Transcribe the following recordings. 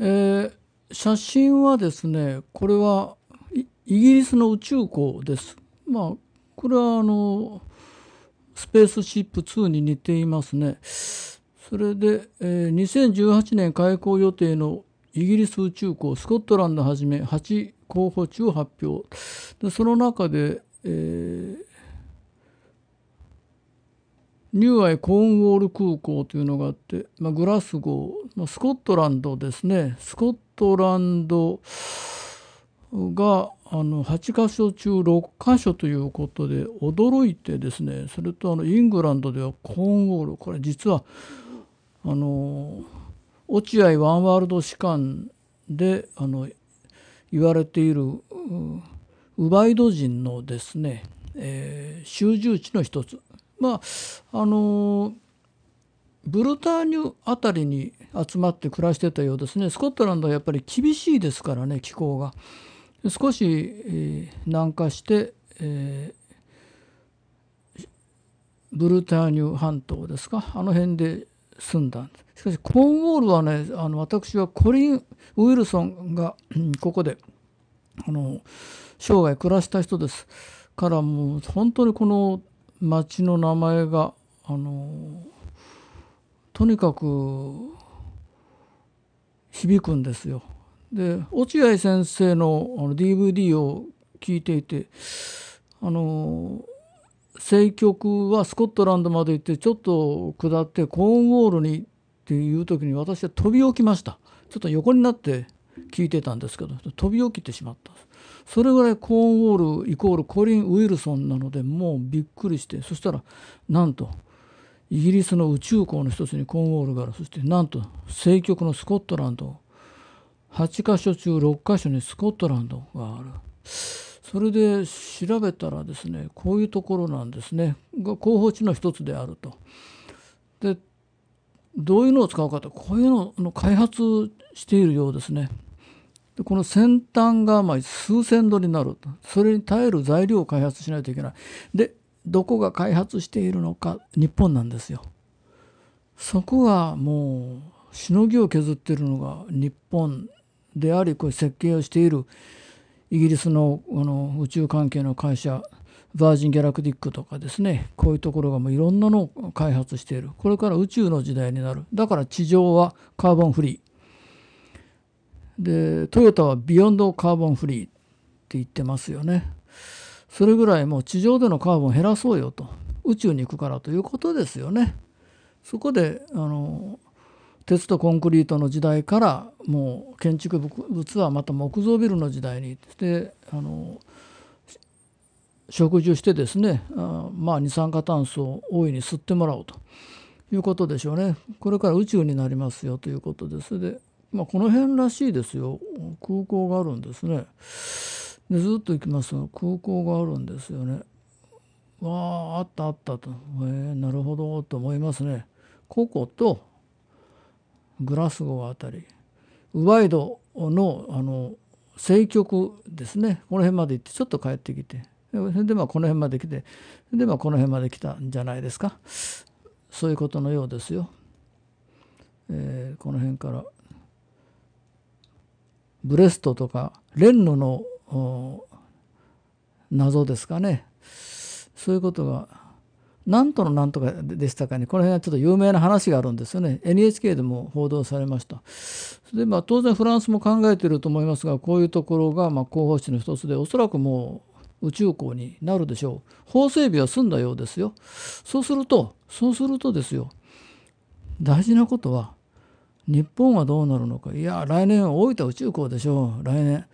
えー、写真はですねこれはイギリスの宇宙港です。まあこれはあのスペースシップ2に似ていますね。それで、えー、2018年開港予定のイギリス宇宙港スコットランドはじめ8候補中発表でその中で、えーニューアイ・コーンウォール空港というのがあって、まあ、グラスゴー、まあ、スコットランドですね。スコットランドがあの8カ所中6カ所ということで驚いてですね、それとあのイングランドではコーンウォール、これ実はあの落合ワンワールド士官であの言われているウバイド人のですね、えー、集中地の一つ。まああのブルターニュ辺りに集まって暮らしてたようですねスコットランドはやっぱり厳しいですからね気候が少し、えー、南下して、えー、ブルターニュ半島ですかあの辺で住んだんですしかしコーンウォールはねあの私はコリン・ウィルソンがここであの生涯暮らした人ですからもう本当にこの町の名前があのとにかく響くんですよ。で落合先生のあの DVD を聞いていてあの政局はスコットランドまで行ってちょっと下ってコーンウォールにっていう時に私は飛び起きましたちょっと横になって聞いてたんですけど飛び起きてしまったそれぐらいコーンウォールイコールコリン・ウィルソンなのでもうびっくりしてそしたらなんとイギリスの宇宙港の一つにコーンウォールがあるそしてなんと政局のスコットランド8か所中6か所にスコットランドがあるそれで調べたらですねこういうところなんですねが候補地の一つであると。でどういうのを使うかとこういうのの開発しているようですね。でこの先端がま数千度になるそれに耐える材料を開発しないといけない。でどこが開発しているのか日本なんですよ。そこがもうしのぎを削ってるのが日本でありこれ設計をしているイギリスのあの宇宙関係の会社バージン・ギャラクティックとかですねこういうところがもういろんなのを開発しているこれから宇宙の時代になるだから地上はカーボンフリーでトヨタはビヨンドカーボンフリーって言ってますよねそれぐらいもう地上でのカーボン減らそうよと宇宙に行くからということですよねそこであの鉄とコンクリートの時代からもう建築物はまた木造ビルの時代にであの食事をしてですね、あまあ、二酸化炭素を大いに吸ってもらおうということでしょうねこれから宇宙になりますよということですで、まあ、この辺らしいですよ空港があるんですねでずっと行きます空港があるんですよねわああったあったとへえー、なるほどと思いますねこことグラスゴーあたりワイドのあの政局ですねこの辺まで行ってちょっと帰ってきてそれでまあこの辺まで来てでまあこの辺まで来たんじゃないですかそういうことのようですよ。えー、この辺からブレストとかレンヌの謎ですかねそういうことが何とのなんとかでしたかねこの辺はちょっと有名な話があるんですよね NHK でも報道されましたで、まあ、当然フランスも考えていると思いますがこういうところがまあ候補地の一つでおそらくもう宇宙港になるでしょう。法整備は済んだようですよ。そうすると、そうするとですよ、大事なことは、日本はどうなるのか。いや、来年は大分宇宙港でしょう。来年。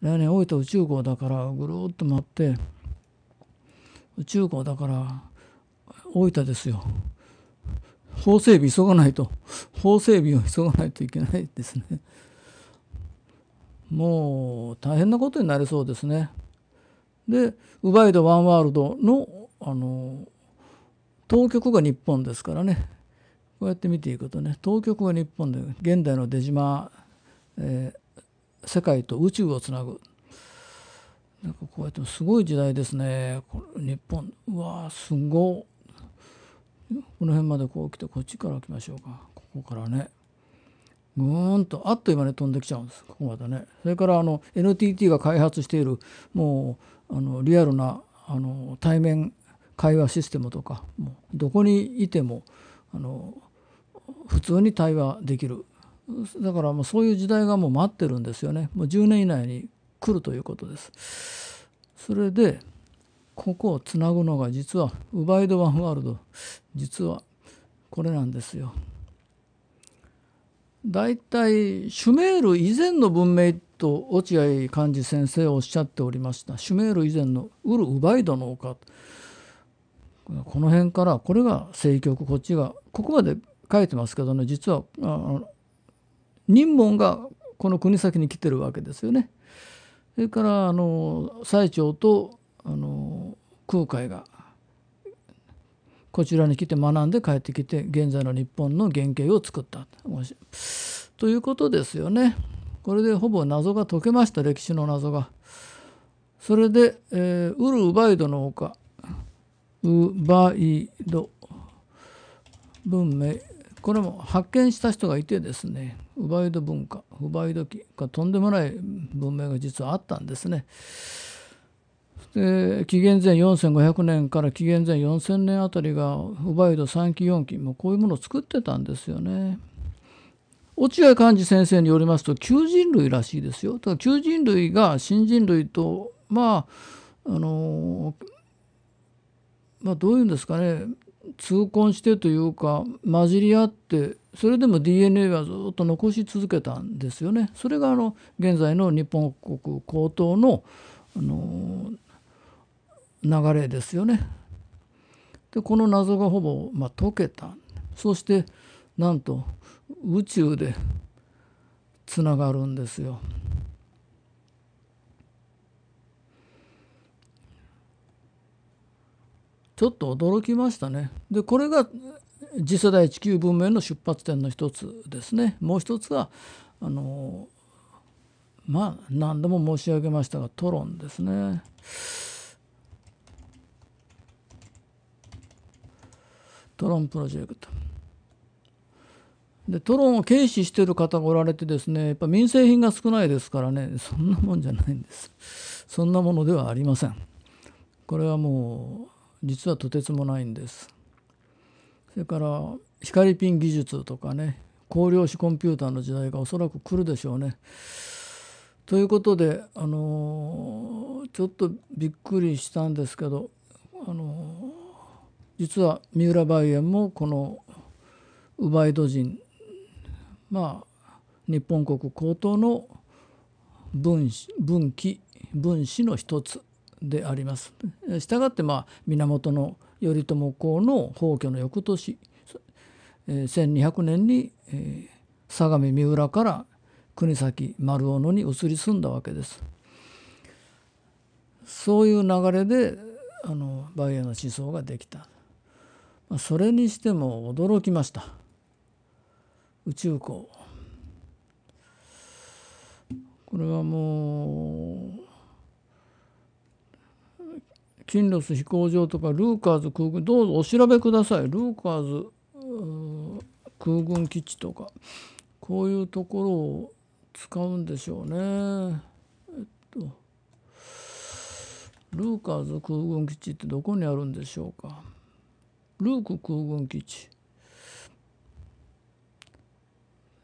来年大分宇宙港だから、ぐるっと回って、宇宙港だから、大分ですよ。法整備急がないと、法整備を急がないといけないですね。もう大変なことになりそうですね。で「ウバイド・ワンワールドの」あの当局が日本ですからねこうやって見ていくとね当局が日本で現代の出島、えー、世界と宇宙をつなぐなんかこうやってすごい時代ですね日本うわすごこの辺までこう来てこっちから来ましょうかここからね。ぐーんとあっという間に飛んできちゃうんですここまでね。それからあの NTT が開発しているもうあのリアルなあの対面会話システムとかもうどこにいてもあの普通に対話できるだからもうそういう時代がもう待ってるんですよねもう10年以内に来るということです。それでここをつなぐのが実はウバイドワンワールド実はこれなんですよ。大体シュメール以前の文明と落合幹事先生おっしゃっておりましたシュメール以前のウル・ウバイドの丘この辺からこれが政局こっちがここまで書いてますけどね実は任門がこの国先に来てるわけですよね。それからあの最澄とあの空海がこちらに来て学んで帰ってきて現在の日本の原型を作ったということですよね。これでほぼ謎が解けました歴史の謎が。それで、えー、ウル・ウバイドの丘ウバイド文明これも発見した人がいてですねウバイド文化ウバイド期とんでもない文明が実はあったんですね。で紀元前4500年から紀元前4000年あたりがウバイド3期4期もうこういうものを作ってたんですよね。落合寛治先生によりますと旧人類らしいですよ。ただ旧人類が新人類とまああのまあどういうんですかね痛恨してというか混じり合ってそれでも DNA はずっと残し続けたんですよね。それがあの現在の日本国高等のあの流れですよね。でこの謎がほぼ、まあ、解けたそしてなんと宇宙でつながるんですよ。ちょっと驚きましたね。でこれが次世代地球文明の出発点の一つですね。もう一つはあのまあ何度も申し上げましたがトロンですね。トロンプロジェクト。でトロンを軽視してる方がおられてですねやっぱ民生品が少ないですからねそんなもんじゃないんですそんなものではありませんこれはもう実はとてつもないんですそれから光ピン技術とかね光量子コンピューターの時代がおそらく来るでしょうねということであのちょっとびっくりしたんですけどあの実は三浦梅園もこのウバイド人まあ日本国高等の分子分岐分子の一つであります。したがってまあ源頼朝公の崩御の翌年1200年に相模三浦から国崎丸尾野に移り住んだわけです。そういう流れであの梅園の思想ができた。まそれにしても驚きました宇宙港これはもうキンロス飛行場とかルーカーズ空軍どうぞお調べくださいルーカーズ空軍基地とかこういうところを使うんでしょうね。えっとルーカーズ空軍基地ってどこにあるんでしょうか。ルーク空軍基地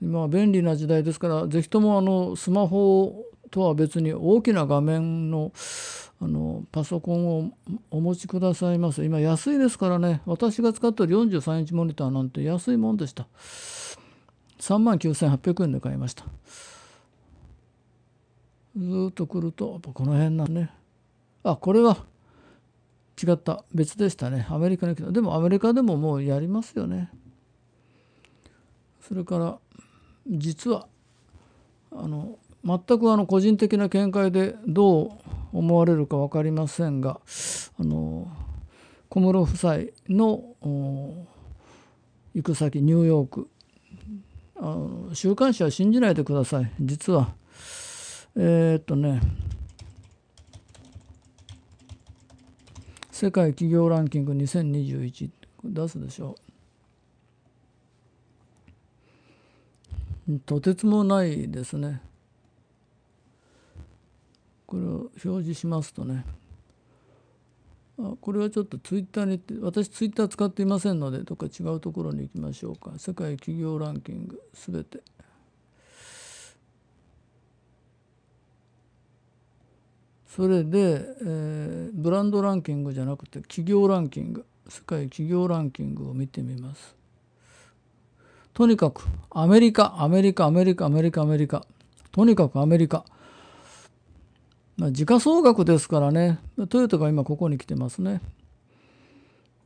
今は便利な時代ですから是非ともあのスマホとは別に大きな画面のあのパソコンをお持ちくださいます今安いですからね私が使ってる43インチモニターなんて安いもんでした3万9800円で買いましたずっと来るとこの辺なんねあこれは違った別でしたねアメリカのでもアメリカでももうやりますよねそれから実はあの全くあの個人的な見解でどう思われるか分かりませんがあの小室夫妻の行く先ニューヨークあの週刊誌は信じないでください実はえー、っとね世界企業ランキング2021出すでしょうとてつもないですねこれを表示しますとねあこれはちょっとツイッターに私ツイッター使っていませんのでどっか違うところに行きましょうか世界企業ランキングすべてそれで、えー、ブランドランキングじゃなくて企業ランキング世界企業ランキングを見てみますとにかくアメリカアメリカアメリカアメリカアメリカとにかくアメリカまあ、時価総額ですからねトヨタが今ここに来てますね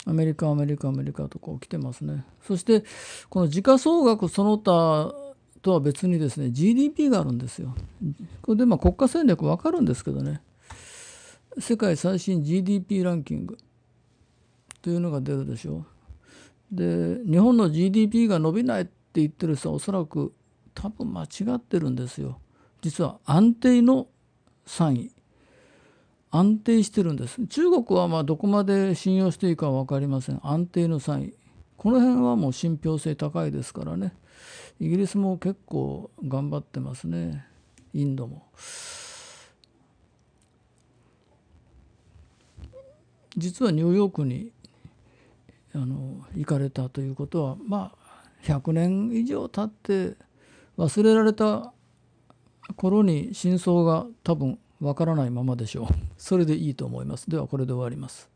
アメリカアメリカアメリカとこう来てますねそしてこの時価総額その他とは別にですね GDP があるんですよこれでまあ国家戦略わかるんですけどね世界最新 GDP ランキングというのが出るでしょう。で日本の GDP が伸びないって言ってる人はおそらく多分間違ってるんですよ。実は安定の3位安定してるんです中国はまどこまで信用していいか分かりません安定の3位この辺はもう信憑性高いですからねイギリスも結構頑張ってますねインドも。実はニューヨークにあの行かれたということはまあ100年以上経って忘れられた頃に真相が多分わからないままでしょう。それでいいと思います。ではこれで終わります。